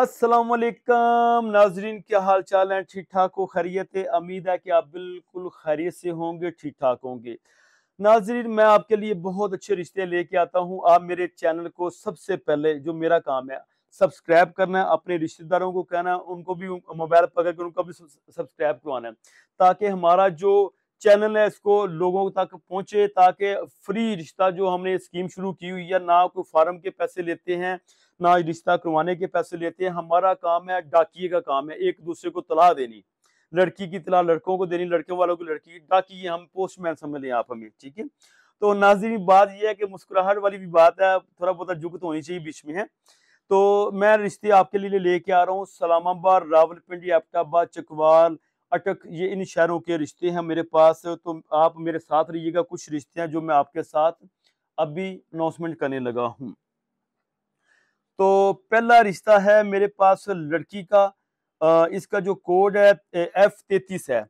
असलकम नाजरीन क्या हाल चाल है ठीक ठाक हो खैरियत है उम्मीद है कि आप बिल्कुल खैरियत से होंगे ठीक ठाक होंगे नाजरीन मैं आपके लिए बहुत अच्छे रिश्ते लेके आता हूँ आप मेरे चैनल को सबसे पहले जो मेरा काम है सब्सक्राइब करना है अपने रिश्तेदारों को कहना है उनको भी मोबाइल पकड़ के उनका भी सब्सक्राइब करवाना है ताकि हमारा जो चैनल है इसको लोगों तक पहुँचे ताकि फ्री रिश्ता जो हमने स्कीम शुरू की हुई है ना कोई फार्म के पैसे लेते हैं ना रिश्ता करवाने के पैसे लेते हैं हमारा काम है डाकि का काम है एक दूसरे को तलाह देनी लड़की की तलाह लड़कों को देनी लड़के वालों को लड़की डाकि हम पोस्टमैन समझ लें आप हमें ठीक है तो नाजरी बात यह है कि मुस्कुराहट वाली भी बात है थोड़ा बहुत जुगत होनी चाहिए बीच में है तो मैं रिश्ते आपके लिए लेके आ रहा हूँ सलामाबाद रावलपिंडी एबटाबाद चकवाल अटक ये इन शहरों के रिश्ते हैं मेरे पास तो आप मेरे साथ रहिएगा कुछ रिश्ते हैं जो मैं आपके साथ अभी अनाउंसमेंट करने लगा हूँ तो पहला रिश्ता है मेरे पास लड़की का इसका जो कोड है एफ तैतीस है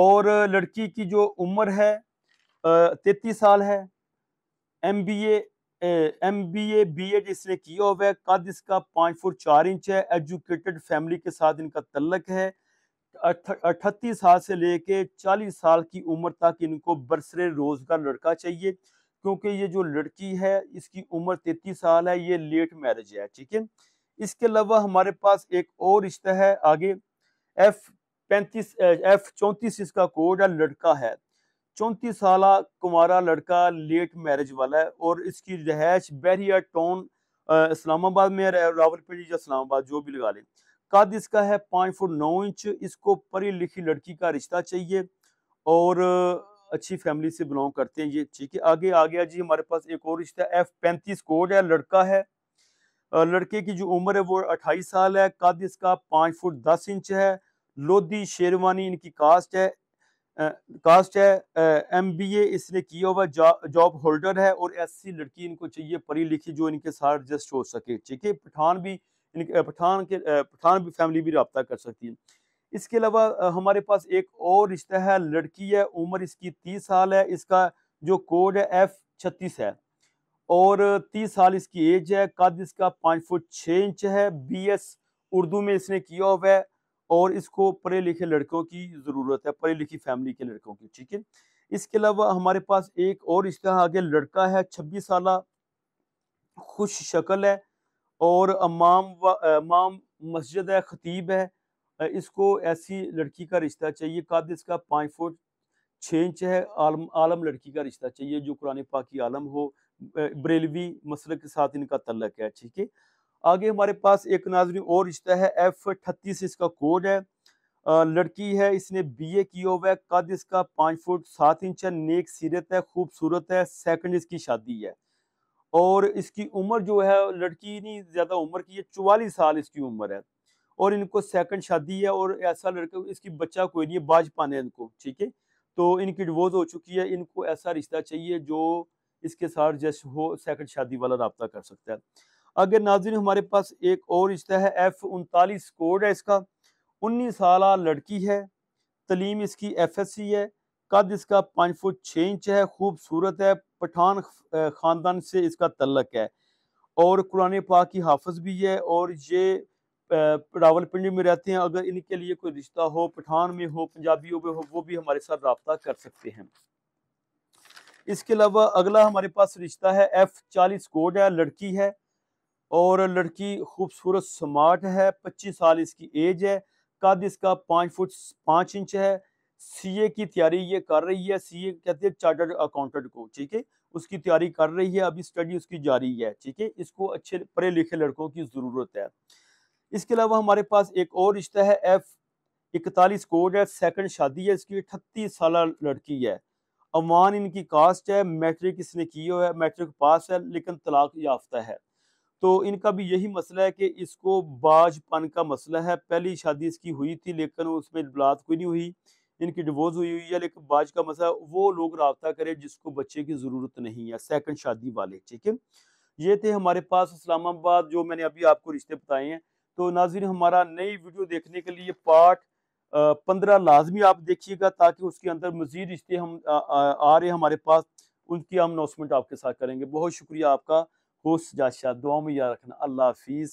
और लड़की की जो उम्र है तैतीस साल है M B M B A B Ed इसने किया हुआ है कद इसका पाँच फुट चार इंच है एजुकेटेड फैमिली के साथ इनका तल्लक है अठतीस साल से लेके चालीस साल की उम्र तक इनको बरसरे रोज़गार लड़का चाहिए क्योंकि ये जो लड़की है इसकी उम्र तैतीस साल है ये लेट मैरिज है ठीक है इसके अलावा हमारे पास एक और रिश्ता है आगे एफ पैंतीस एफ चौंतीस इसका कोड है लड़का है चौंतीस साल कुमारा लड़का लेट मैरिज वाला है और इसकी रहायश बैरिया टाउन इस्लामाबाद में रावलपिंडी या इस्लामाबाद जो भी लगा लें कद इसका है पाँच फुट नौ इंच इसको पढ़ी लिखी लड़की का रिश्ता चाहिए और अच्छी फैमिली से बिलोंग करते हैं ये ठीक है आगे आ गया जी हमारे पास एक और रिश्ता है एफ पैंतीस कोड है लड़का है लड़के की जो उम्र है वो अट्ठाईस साल है कद इसका पाँच फुट दस इंच है लोधी शेरवानी इनकी कास्ट है आ, कास्ट है एम बी ए इसने किया हुआ जॉब होल्डर है और ऐसी लड़की इनको चाहिए पढ़ी लिखी जो इनके साथ एडजस्ट हो सके ठीक है पठान भी इनके पठान के पठान भी फैमिली भी रबता कर सकती है इसके अलावा हमारे पास एक और रिश्ता है लड़की है उम्र इसकी तीस साल है इसका जो कोड है एफ छत्तीस है और तीस साल इसकी एज है कद इसका पाँच फुट छः इंच है बीएस उर्दू में इसने किया हुआ है और इसको पढ़े लिखे लड़कों की ज़रूरत है पढ़े लिखी फैमिली के लड़कों की ठीक है इसके अलावा हमारे पास एक और रिश्ता आगे लड़का है छब्बीस साल खुश शक्ल है और अमाम व अमाम मस्जिद है ख़तीब है इसको ऐसी लड़की का रिश्ता चाहिए काद इसका पाँच फुट छः इंच है आलम आलम लड़की का रिश्ता चाहिए जो कुरान पाकि आलम हो बरेलवी मसल के साथ इनका तलक है ठीक है आगे हमारे पास एक नाजरी और रिश्ता है एफ अठतीस इसका कोड है लड़की है इसने बी ए किया हुआ है कद इसका पाँच फुट सात इंच है नेक सीरत है खूबसूरत है सेकंड इसकी शादी है और इसकी उम्र जो है लड़की नहीं ज़्यादा उम्र की है चवालीस साल इसकी उम्र है और इनको सेकंड शादी है और ऐसा लड़का इसकी बच्चा कोई नहीं है बाज पाने इनको ठीक है तो इनकी डिवोर्स हो चुकी है इनको ऐसा रिश्ता चाहिए जो इसके साथ जैसे हो सेकंड शादी वाला रबता कर सकता है अगर नाजिन हमारे पास एक और रिश्ता है एफ उनतालीस कोड है इसका उन्नीस साल लड़की है तलीम इसकी एफ एस सी है कद इसका पाँच फुट छः इंच है खूबसूरत है पठान ख़ानदान से इसका तलक है और कुरान पाक की हाफज भी है और ये रावलपिंडी में रहते हैं अगर इनके लिए कोई रिश्ता हो पठान में हो पंजाबियों में हो वो भी हमारे साथ रबता कर सकते हैं इसके अलावा अगला हमारे पास रिश्ता है एफ चालीस कोड है लड़की है और लड़की खूबसूरत स्मार्ट है पच्चीस साल इसकी एज है कद इसका पाँच फुट पाँच इंच है सीए की तैयारी ये कर रही है सीए कहते हैं चार्टर्ड अकाउंटेंट को ठीक है उसकी तैयारी कर रही है अभी स्टडी उसकी जारी है ठीक है इसको अच्छे पढ़े लिखे लड़कों की ज़रूरत है इसके अलावा हमारे पास एक और रिश्ता है एफ इकतालीस कोड है सेकंड शादी है इसकी अठतीस साल लड़की है अवान इनकी कास्ट है मैट्रिक इसने की हुआ है मैट्रिक पास है लेकिन तलाक याफ्ता है तो इनका भी यही मसला है कि इसको बाजपन का मसला है पहली शादी इसकी हुई थी लेकिन उसमें बलात कोई नहीं हुई इनकी डिवोर्स हुई हुई है लेकिन बाज का मसला वो लोग रबता करें जिसको बच्चे की ज़रूरत नहीं है सेकंड शादी वाले ठीक है ये थे हमारे पास इस्लामाबाद जो मैंने अभी आपको रिश्ते बताए हैं तो नाजिन हमारा नई वीडियो देखने के लिए पार्ट पंद्रह लाजमी आप देखिएगा ताकि उसके अंदर मज़ीद रिश्ते हम आ, आ, आ रहे हमारे पास उनकी हम अनाउंसमेंट आपके साथ करेंगे बहुत शुक्रिया आपका होश जाशाद दुआ में याद रखना अल्लाह हाफिज़